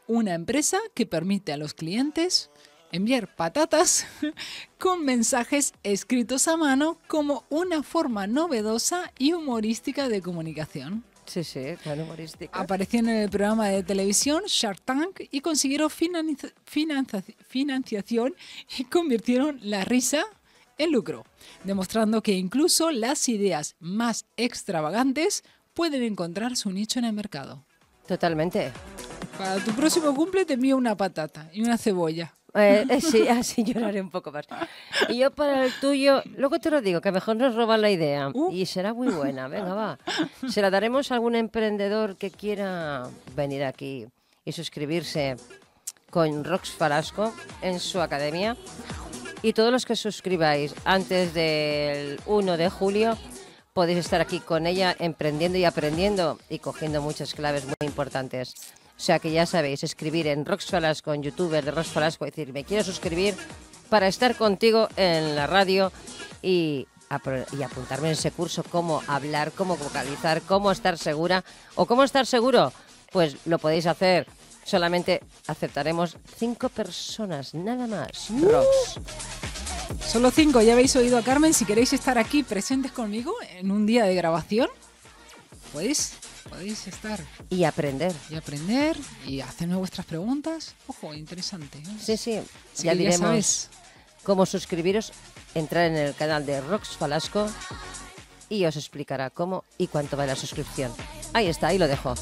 una empresa que permite a los clientes enviar patatas con mensajes escritos a mano como una forma novedosa y humorística de comunicación. Sí, sí, claro, humorística. Aparecieron en el programa de televisión Shark Tank y consiguieron financiación y convirtieron la risa en lucro, demostrando que incluso las ideas más extravagantes pueden encontrar su nicho en el mercado. Totalmente. Para tu próximo cumple te envío una patata y una cebolla. Eh, eh, sí, así lloraré un poco más. Y yo para el tuyo, luego te lo digo, que mejor nos roban la idea. Uh. Y será muy buena, venga, va. Se la daremos a algún emprendedor que quiera venir aquí y suscribirse con Rox Farasco en su academia. Y todos los que suscribáis antes del 1 de julio, podéis estar aquí con ella emprendiendo y aprendiendo y cogiendo muchas claves muy importantes. O sea que ya sabéis, escribir en Rox con en YouTube, de Rox pues decir, me quiero suscribir para estar contigo en la radio y, y apuntarme en ese curso, cómo hablar, cómo vocalizar, cómo estar segura o cómo estar seguro. Pues lo podéis hacer. Solamente aceptaremos cinco personas, nada más. Rox. Uh. Solo cinco, ya habéis oído a Carmen. Si queréis estar aquí presentes conmigo en un día de grabación, pues podéis estar. Y aprender. Y aprender y hacerme vuestras preguntas. Ojo, interesante. ¿eh? Sí, sí, ya diremos cómo suscribiros, entrar en el canal de Rox Falasco y os explicará cómo y cuánto vale la suscripción. Ahí está, ahí lo dejo.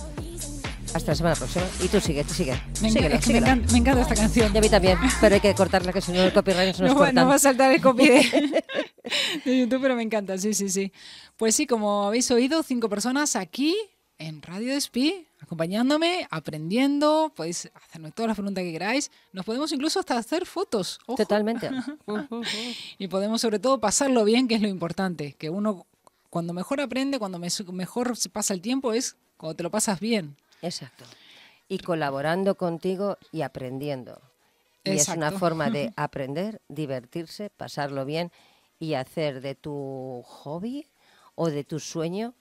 Hasta la semana próxima. Y tú sigue, tú sigue. Me, me, encanta, esta canción. Y a mí también, pero hay que cortarla, que si no el copyright se nos no, No va a saltar el copy de YouTube, pero me encanta, sí, sí, sí. Pues sí, como habéis oído, cinco personas aquí en Radio Despí, acompañándome, aprendiendo, podéis hacernos todas las preguntas que queráis. Nos podemos incluso hasta hacer fotos. Totalmente. y podemos sobre todo pasarlo bien, que es lo importante, que uno cuando mejor aprende, cuando mejor se pasa el tiempo es cuando te lo pasas bien. Exacto. Y colaborando contigo y aprendiendo. Y es una forma de aprender, divertirse, pasarlo bien y hacer de tu hobby o de tu sueño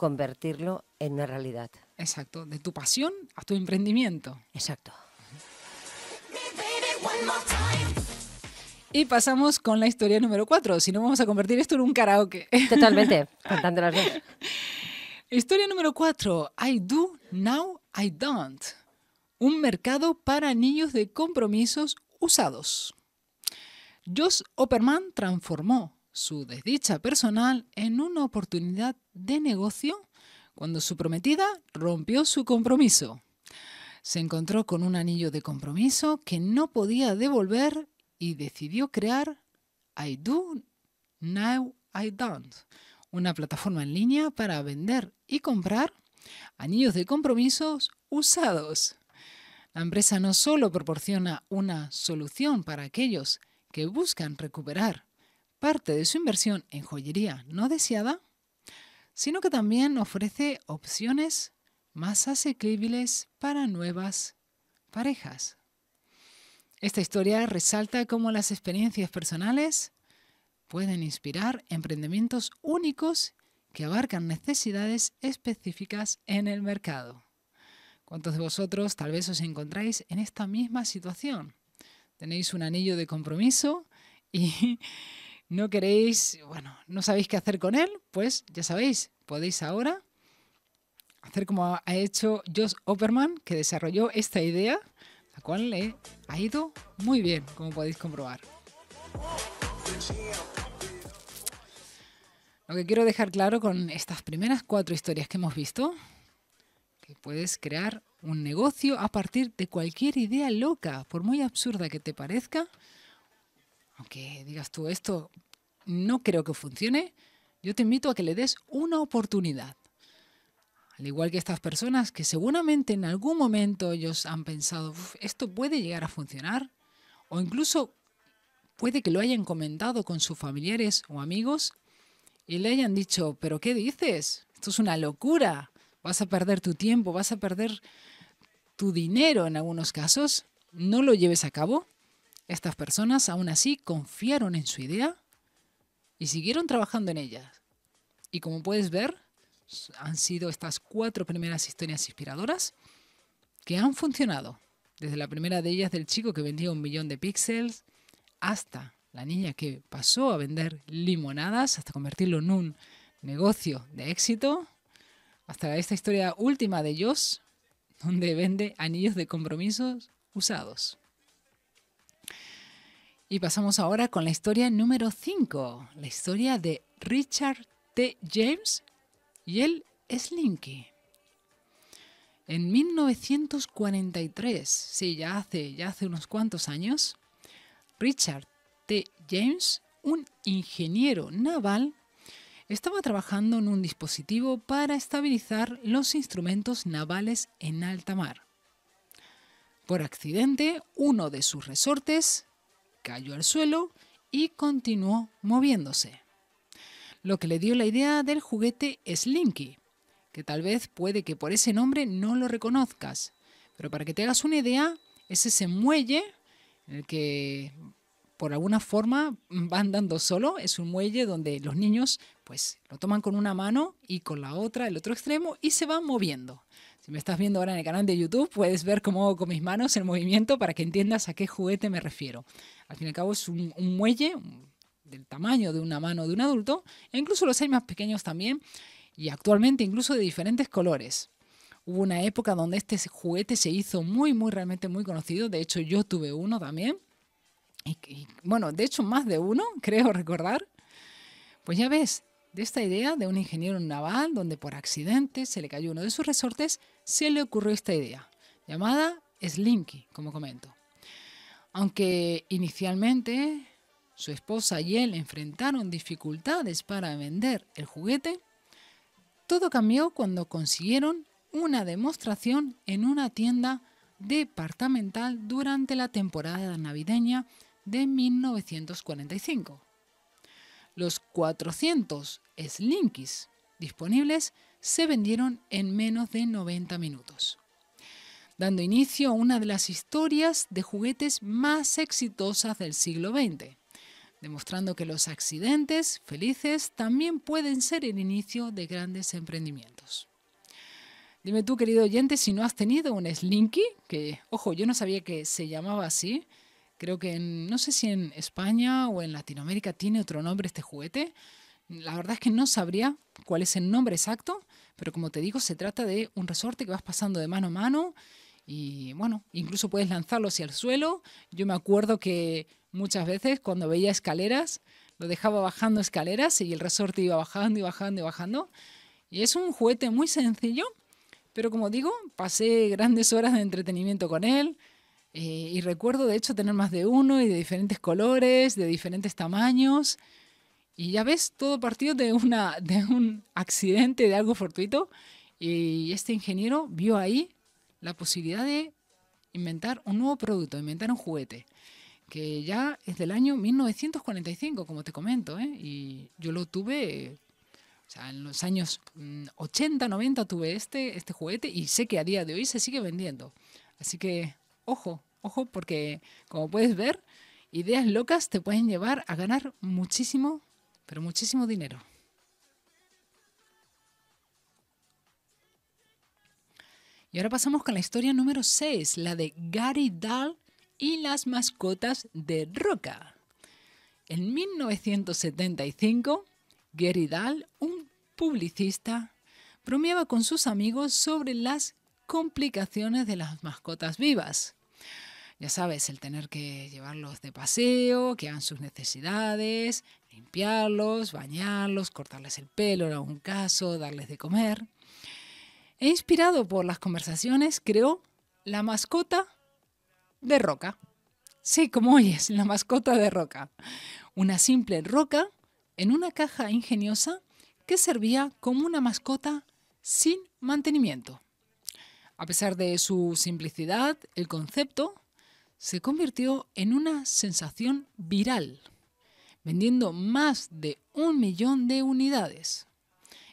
convertirlo en una realidad. Exacto, de tu pasión a tu emprendimiento. Exacto. Y pasamos con la historia número cuatro. si no vamos a convertir esto en un karaoke. Totalmente, cantando las dos. Historia número cuatro. I do, now I don't. Un mercado para niños de compromisos usados. Josh Opperman transformó su desdicha personal en una oportunidad de negocio cuando su prometida rompió su compromiso. Se encontró con un anillo de compromiso que no podía devolver y decidió crear I Do Now I Don't, una plataforma en línea para vender y comprar anillos de compromisos usados. La empresa no solo proporciona una solución para aquellos que buscan recuperar parte de su inversión en joyería no deseada, sino que también ofrece opciones más asequibles para nuevas parejas. Esta historia resalta cómo las experiencias personales pueden inspirar emprendimientos únicos que abarcan necesidades específicas en el mercado. ¿Cuántos de vosotros tal vez os encontráis en esta misma situación? Tenéis un anillo de compromiso y no queréis, bueno, no sabéis qué hacer con él, pues ya sabéis, podéis ahora hacer como ha hecho Josh Opperman, que desarrolló esta idea, la cual le ha ido muy bien, como podéis comprobar. Lo que quiero dejar claro con estas primeras cuatro historias que hemos visto, que puedes crear un negocio a partir de cualquier idea loca, por muy absurda que te parezca, aunque digas tú esto, no creo que funcione, yo te invito a que le des una oportunidad. Al igual que estas personas que seguramente en algún momento ellos han pensado, esto puede llegar a funcionar, o incluso puede que lo hayan comentado con sus familiares o amigos y le hayan dicho, pero ¿qué dices? Esto es una locura, vas a perder tu tiempo, vas a perder tu dinero en algunos casos, no lo lleves a cabo. Estas personas aún así confiaron en su idea y siguieron trabajando en ella. Y como puedes ver, han sido estas cuatro primeras historias inspiradoras que han funcionado. Desde la primera de ellas del chico que vendía un millón de píxeles hasta la niña que pasó a vender limonadas hasta convertirlo en un negocio de éxito, hasta esta historia última de Josh, donde vende anillos de compromisos usados. Y pasamos ahora con la historia número 5, la historia de Richard T. James y el Slinky. En 1943, sí, ya hace, ya hace unos cuantos años, Richard T. James, un ingeniero naval, estaba trabajando en un dispositivo para estabilizar los instrumentos navales en alta mar. Por accidente, uno de sus resortes cayó al suelo y continuó moviéndose, lo que le dio la idea del juguete Slinky, que tal vez puede que por ese nombre no lo reconozcas, pero para que te hagas una idea, es ese muelle en el que por alguna forma van dando solo, es un muelle donde los niños pues lo toman con una mano y con la otra el otro extremo y se van moviendo. Si me estás viendo ahora en el canal de YouTube, puedes ver cómo hago con mis manos el movimiento para que entiendas a qué juguete me refiero. Al fin y al cabo es un, muelle mm, del tamaño de una mano de un adulto, e incluso los hay más pequeños también, y actualmente incluso de diferentes colores. Hubo una época donde este juguete se hizo muy, muy, realmente muy conocido, de hecho yo tuve uno también, bueno, de hecho más de uno, creo recordar. Pues ya ves, de esta idea de un ingeniero naval donde por accidente se le cayó uno de sus resortes, se le ocurrió esta idea, llamada Slinky, como comento. Aunque inicialmente su esposa y él enfrentaron dificultades para vender el juguete, todo cambió cuando consiguieron una demostración en una tienda departamental durante la temporada navideña de 1945. Los 400 Slinkys disponibles se vendieron en menos de 90 minutos dando inicio a una de las historias de juguetes más exitosas del siglo XX, demostrando que los accidentes felices también pueden ser el inicio de grandes emprendimientos. Dime tú, querido oyente, si no has tenido un Slinky, que, ojo, yo no sabía que se llamaba así. Creo que, no sé si en España o en Latinoamérica tiene otro nombre este juguete. La verdad es que no sabría cuál es el nombre exacto, pero como te digo, se trata de un resorte que vas pasando de mano a mano y bueno, incluso puedes lanzarlo hacia el suelo. Yo me acuerdo que muchas veces cuando veía escaleras, lo dejaba bajando escaleras y el resorte iba bajando y bajando y bajando. Y es un juguete muy sencillo, pero como digo, pasé grandes horas de entretenimiento con él. Eh, y recuerdo de hecho tener más de uno y de diferentes colores, de diferentes tamaños. Y ya ves, todo partió de, una, de un accidente, de algo fortuito. Y este ingeniero vio ahí la posibilidad de inventar un nuevo producto, inventar un juguete, que ya es del año 1945, como te comento, ¿eh? y yo lo tuve, o sea, en los años 80, mm, 90 tuve este, este juguete y sé que a día de hoy se sigue vendiendo. Así que, ojo, ojo, porque como puedes ver, ideas locas te pueden llevar a ganar muchísimo, pero muchísimo dinero. Y ahora pasamos con la historia número 6, la de Gary Dahl y las mascotas de Roca. En 1975, Gary Dahl, un publicista, bromeaba con sus amigos sobre las complicaciones de las mascotas vivas. Ya sabes, el tener que llevarlos de paseo, que hagan sus necesidades, limpiarlos, bañarlos, cortarles el pelo en algún caso, darles de comer. E inspirado por las conversaciones, creó la mascota de roca. Sí, como oyes, la mascota de roca. Una simple roca en una caja ingeniosa que servía como una mascota sin mantenimiento. A pesar de su simplicidad, el concepto se convirtió en una sensación viral, vendiendo más de un millón de unidades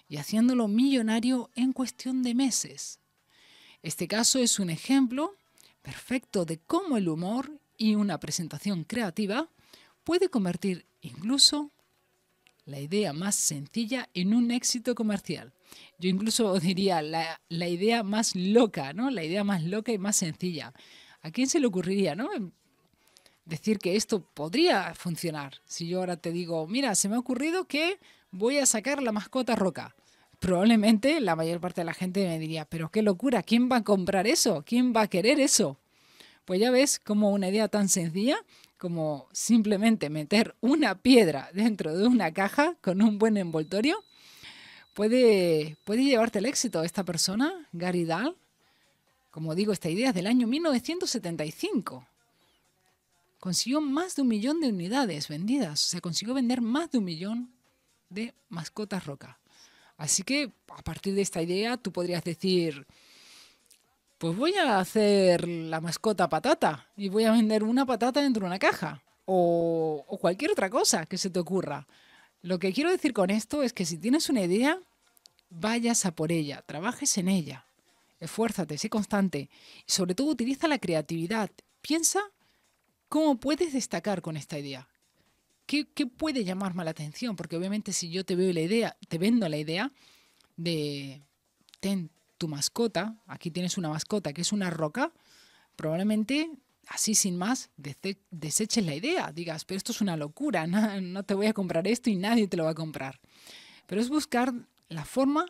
y haciéndolo millonario en cuestión de meses. Este caso es un ejemplo perfecto de cómo el humor y una presentación creativa puede convertir incluso la idea más sencilla en un éxito comercial. Yo incluso diría la, idea más loca, ¿no? La idea más loca y más sencilla. ¿A quién se le ocurriría, no? Decir que esto podría funcionar. Si yo ahora te digo, mira, se me ha ocurrido que voy a sacar la mascota roca. Probablemente la mayor parte de la gente me diría, pero qué locura, ¿quién va a comprar eso? ¿Quién va a querer eso? Pues ya ves como una idea tan sencilla como simplemente meter una piedra dentro de una caja con un buen envoltorio puede, puede llevarte el éxito. Esta persona, Garidal. como digo, esta idea es del año 1975. Consiguió más de un millón de unidades vendidas, o sea, consiguió vender más de un millón de mascotas roca. Así que a partir de esta idea tú podrías decir, pues voy a hacer la mascota patata y voy a vender una patata dentro de una caja o, o cualquier otra cosa que se te ocurra. Lo que quiero decir con esto es que si tienes una idea, vayas a por ella, trabajes en ella, esfuérzate, sé constante y sobre todo utiliza la creatividad. Piensa cómo puedes destacar con esta idea, ¿qué, puede llamarme la atención? Porque obviamente si yo te veo la idea, te vendo la idea de ten tu mascota, aquí tienes una mascota que es una roca, probablemente así sin más deseches la idea, digas, pero esto es una locura, no te voy a comprar esto y nadie te lo va a comprar. Pero es buscar la forma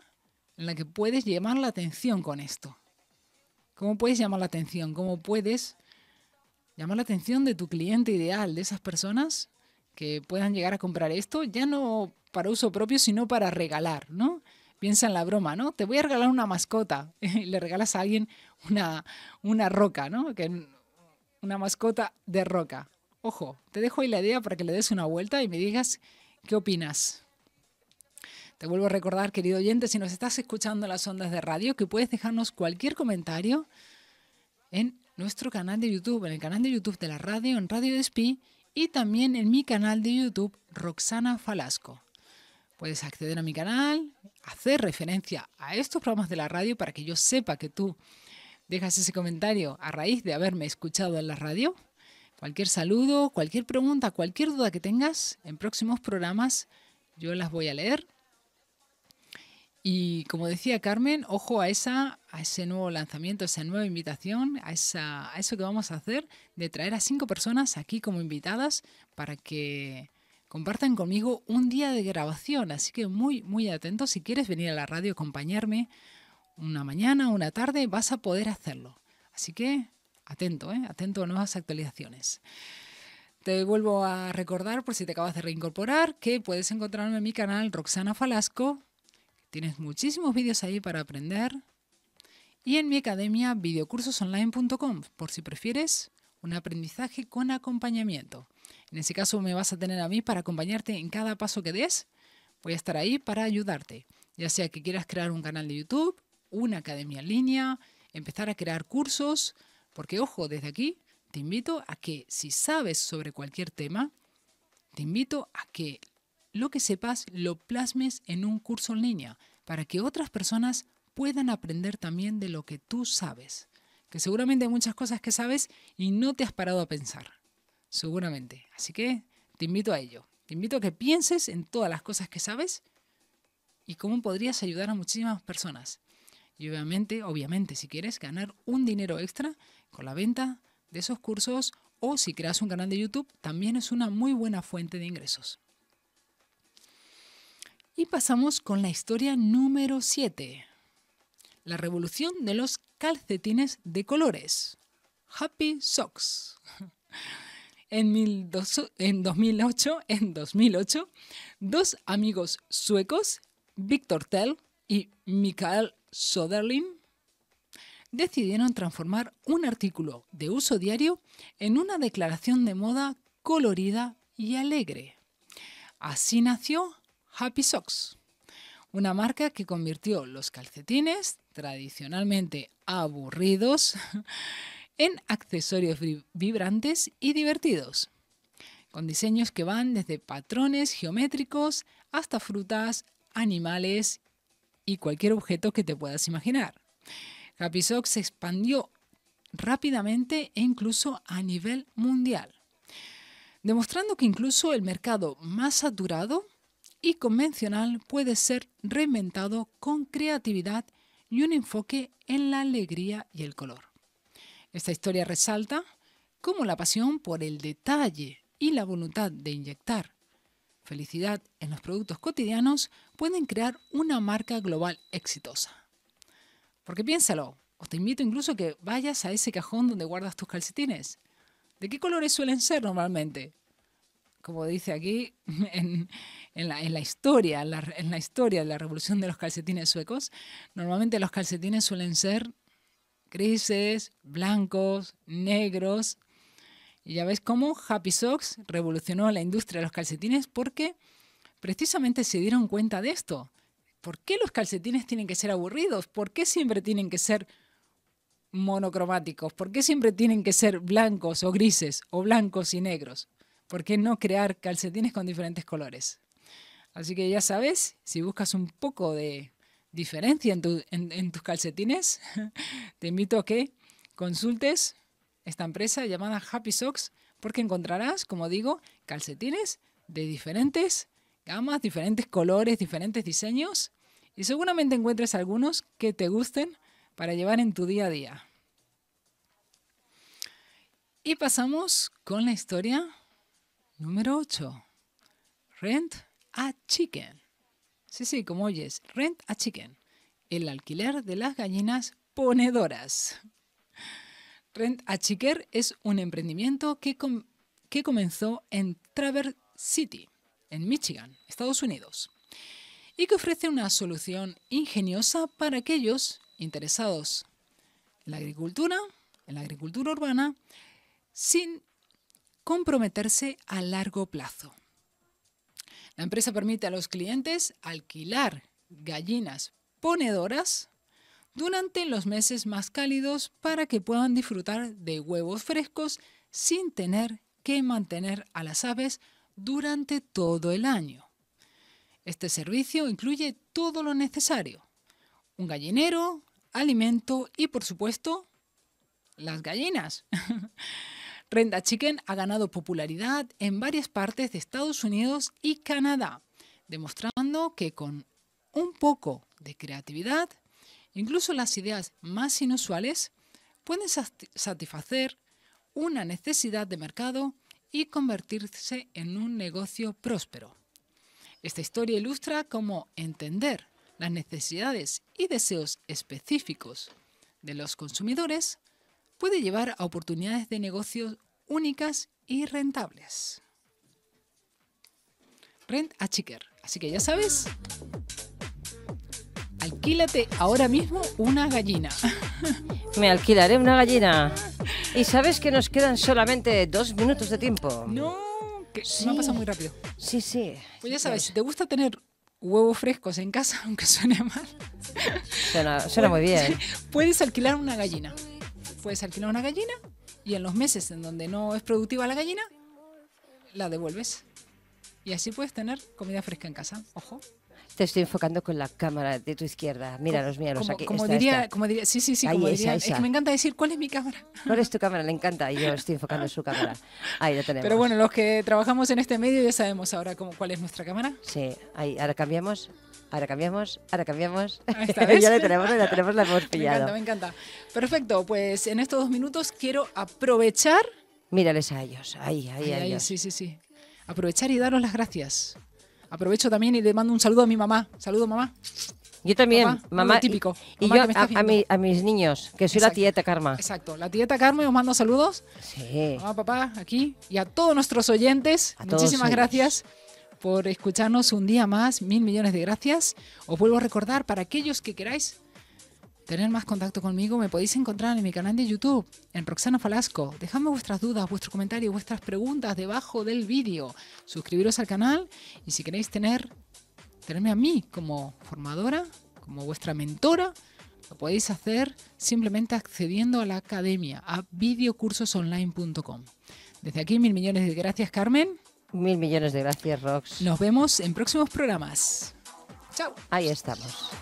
en la que puedes llamar la atención con esto. ¿Cómo puedes llamar la atención? ¿Cómo puedes llamar la atención de tu cliente ideal, de esas personas que puedan llegar a comprar esto, ya no para uso propio, sino para regalar, ¿no? Piensa en la broma, ¿no? Te voy a regalar una mascota. le regalas a alguien una, una roca, ¿no? una mascota de roca. Ojo, te dejo ahí la idea para que le des una vuelta y me digas qué opinas. Te vuelvo a recordar, querido oyente, si nos estás escuchando en las ondas de radio, que puedes dejarnos cualquier comentario en nuestro canal de YouTube, en el canal de YouTube de la radio, en Radio Despí y también en mi canal de YouTube Roxana Falasco. Puedes acceder a mi canal, hacer referencia a estos programas de la radio para que yo sepa que tú dejas ese comentario a raíz de haberme escuchado en la radio. Cualquier saludo, cualquier pregunta, cualquier duda que tengas en próximos programas, yo las voy a leer y como decía Carmen, ojo a, esa, a ese nuevo lanzamiento, a esa nueva invitación, a, eso que vamos a hacer de traer a cinco personas aquí como invitadas para que compartan conmigo un día de grabación. Así que muy, muy atento Si quieres venir a la radio, acompañarme una mañana, una tarde, vas a poder hacerlo. Así que atento, ¿eh? atento a nuevas actualizaciones. Te vuelvo a recordar, por si te acabas de reincorporar, que puedes encontrarme en mi canal Roxana Falasco Tienes muchísimos vídeos ahí para aprender. Y en mi academia videocursosonline.com, por si prefieres un aprendizaje con acompañamiento. En ese caso me vas a tener a mí para acompañarte en cada paso que des. Voy a estar ahí para ayudarte, ya sea que quieras crear un canal de YouTube, una academia en línea, empezar a crear cursos, porque ojo, desde aquí te invito a que si sabes sobre cualquier tema, te invito a que lo que sepas lo plasmes en un curso en línea para que otras personas puedan aprender también de lo que tú sabes. Que seguramente hay muchas cosas que sabes y no te has parado a pensar. Seguramente. Así que te invito a ello. Te invito a que pienses en todas las cosas que sabes y cómo podrías ayudar a muchísimas personas. Y obviamente, obviamente, si quieres ganar un dinero extra con la venta de esos cursos o si creas un canal de YouTube, también es una muy buena fuente de ingresos. Y pasamos con la historia número 7. La revolución de los calcetines de colores. Happy Socks. En, 2008, en 2008, dos amigos suecos, victor Tell y Michael Soderlin, decidieron transformar un artículo de uso diario en una declaración de moda colorida y alegre. Así nació Happy Socks, una marca que convirtió los calcetines, tradicionalmente aburridos, en accesorios vibrantes y divertidos, con diseños que van desde patrones geométricos hasta frutas, animales y cualquier objeto que te puedas imaginar. Happy Socks se expandió rápidamente e incluso a nivel mundial, demostrando que incluso el mercado más saturado y convencional puede ser reinventado con creatividad y un enfoque en la alegría y el color. Esta historia resalta cómo la pasión por el detalle y la voluntad de inyectar felicidad en los productos cotidianos pueden crear una marca global exitosa. Porque piénsalo, os te invito incluso que vayas a ese cajón donde guardas tus calcetines. ¿De qué colores suelen ser normalmente? como dice aquí, en, la, historia, en la, historia de la revolución de los calcetines suecos, normalmente los calcetines suelen ser grises, blancos, negros. Y ya ves cómo Happy Socks revolucionó la industria de los calcetines porque precisamente se dieron cuenta de esto. ¿Por qué los calcetines tienen que ser aburridos? ¿Por qué siempre tienen que ser monocromáticos? ¿Por qué siempre tienen que ser blancos o grises o blancos y negros? ¿por qué no crear calcetines con diferentes colores? Así que ya sabes, si buscas un poco de diferencia en, tus calcetines, te invito a que consultes esta empresa llamada Happy Socks porque encontrarás, como digo, calcetines de diferentes gamas, diferentes colores, diferentes diseños y seguramente encuentres algunos que te gusten para llevar en tu día a día. Y pasamos con la historia Número 8. Rent a chicken. Sí, sí, como oyes, rent a chicken. El alquiler de las gallinas ponedoras. Rent a Chicken es un emprendimiento que, que comenzó en Traverse City, en Michigan, Estados Unidos, y que ofrece una solución ingeniosa para aquellos interesados en la agricultura, en la agricultura urbana, sin comprometerse a largo plazo. La empresa permite a los clientes alquilar gallinas ponedoras durante los meses más cálidos para que puedan disfrutar de huevos frescos sin tener que mantener a las aves durante todo el año. Este servicio incluye todo lo necesario. Un gallinero, alimento y, por supuesto, las gallinas. Renda Chicken ha ganado popularidad en varias partes de Estados Unidos y Canadá, demostrando que con un poco de creatividad, incluso las ideas más inusuales pueden satisfacer una necesidad de mercado y convertirse en un negocio próspero. Esta historia ilustra cómo entender las necesidades y deseos específicos de los consumidores puede llevar a oportunidades de negocios únicas y rentables. Rent a Chicker. Así que ya sabes, alquílate ahora mismo una gallina. Me alquilaré una gallina. Y sabes que nos quedan solamente dos minutos de tiempo. No, que sí. ha pasa muy rápido. Sí, sí. Pues ya sabes, si te gusta tener huevos frescos en casa, aunque suene mal. suena muy pues, bien. Puedes alquilar una gallina puedes alquilar una gallina y en los meses en donde no es productiva la gallina, la devuelves. Y así puedes tener comida fresca en casa. Ojo. Te estoy enfocando con la cámara de tu izquierda. Míralos, míralos. Como, aquí, como, diría, diría, sí, sí, sí, Es que me encanta decir, ¿cuál es mi cámara? ¿Cuál es tu cámara? Le encanta. Y yo estoy enfocando en ah. su cámara. Ahí lo tenemos. Pero bueno, los que trabajamos en este medio ya sabemos ahora cómo, cuál es nuestra cámara. Sí, ahí, ahora cambiamos. Ahora cambiamos, ahora cambiamos. ya la tenemos, la tenemos, la hemos pillado. Me encanta, me encanta. Perfecto, pues en estos dos minutos quiero aprovechar. Mírales a ellos, ahí, ahí, ahí. sí, sí, sí. Aprovechar y daros las gracias Aprovecho también y le mando un saludo a mi mamá. Saludo, mamá. Yo también, mamá. típico. Y, yo a, a, mis niños, que soy la tieta Karma. Exacto, la tieta Karma, os mando saludos. Sí. Mamá, papá, aquí. Y a todos nuestros oyentes, muchísimas gracias por escucharnos un día más. Mil millones de gracias. Os vuelvo a recordar, para aquellos que queráis tener más contacto conmigo, me podéis encontrar en mi canal de YouTube, en Roxana Falasco. Dejadme vuestras dudas, vuestros comentarios, vuestras preguntas debajo del vídeo. Suscribiros al canal y si queréis tener, tenerme a mí como formadora, como vuestra mentora, lo podéis hacer simplemente accediendo a la academia, a videocursosonline.com. Desde aquí, mil millones de gracias, Carmen. Mil millones de gracias, Rox. Nos vemos en próximos programas. Chao. Ahí estamos.